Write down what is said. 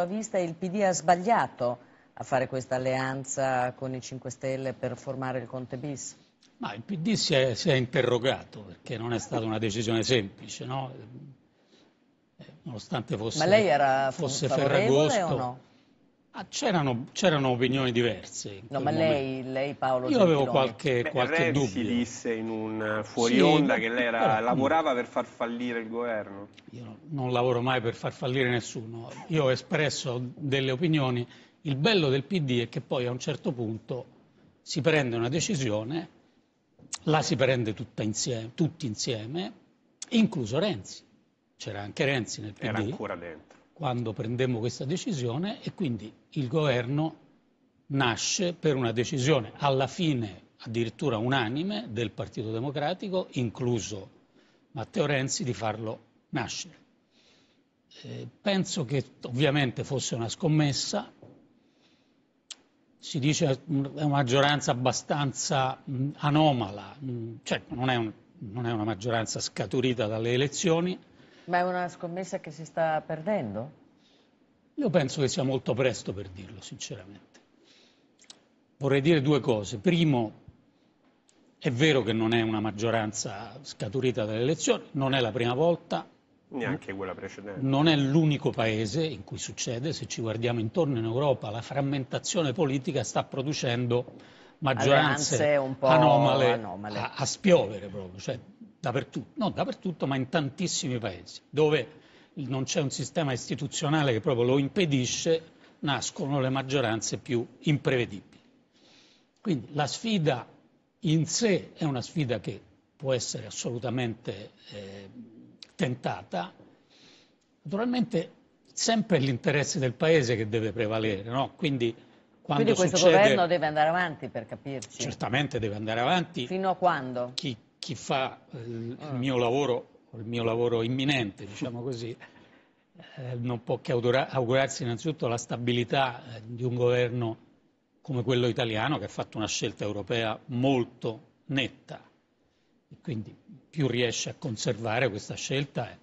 a vista il PD ha sbagliato a fare questa alleanza con i 5 Stelle per formare il Conte bis? Ma il PD si è, si è interrogato perché non è stata una decisione semplice, no? Eh, nonostante fosse, Ma lei era fosse Ferragosto. No? Ah, c'erano, c'erano, opinioni diverse. no, ma lei, lei, Paolo. Io avevo qualche, Beh, qualche dubbio. disse in un fuori sì, onda che lei era, lavorava per far fallire il governo. Io non lavoro mai per far fallire nessuno. Io ho espresso delle opinioni. Il bello del PD è che poi a un certo punto si prende una decisione, la si prende insieme, tutti insieme, incluso Renzi. C'era anche Renzi nel PD. Era ancora dentro quando prendemmo questa decisione e quindi il governo nasce per una decisione alla fine addirittura unanime del Partito Democratico, incluso Matteo Renzi, di farlo nascere. Eh, penso che ovviamente fosse una scommessa, si dice è una maggioranza abbastanza mh, mm, anomala, mh, mm, cioè non è, un, non è una maggioranza scaturita dalle elezioni, ma è una scommessa che si sta perdendo? Io penso che sia molto presto per dirlo, sinceramente. Vorrei dire due cose. Primo, è vero che non è una maggioranza scaturita dalle elezioni, non è la prima volta. Neanche quella precedente. Non è l'unico paese in cui succede, se ci guardiamo intorno in Europa, la frammentazione politica sta producendo maggioranze anomale, anomale. A, a spiovere proprio, cioè dappertutto, non dappertutto, ma in tantissimi paesi, dove non c'è un sistema istituzionale che proprio lo impedisce, nascono le maggioranze più imprevedibili. Quindi la sfida in sé è una sfida che può essere assolutamente eh, tentata. Naturalmente sempre l'interesse del Paese che deve prevalere, no? Quindi, quando Quindi questo succede, governo deve andare avanti per capirci. Certamente deve andare avanti. Fino a quando? Chi chi fa eh, il, ah. mio lavoro, il mio lavoro imminente, diciamo così, eh, non può che augurarsi innanzitutto la stabilità eh, di un governo come quello italiano che ha fatto una scelta europea molto netta e quindi più riesce a conservare questa scelta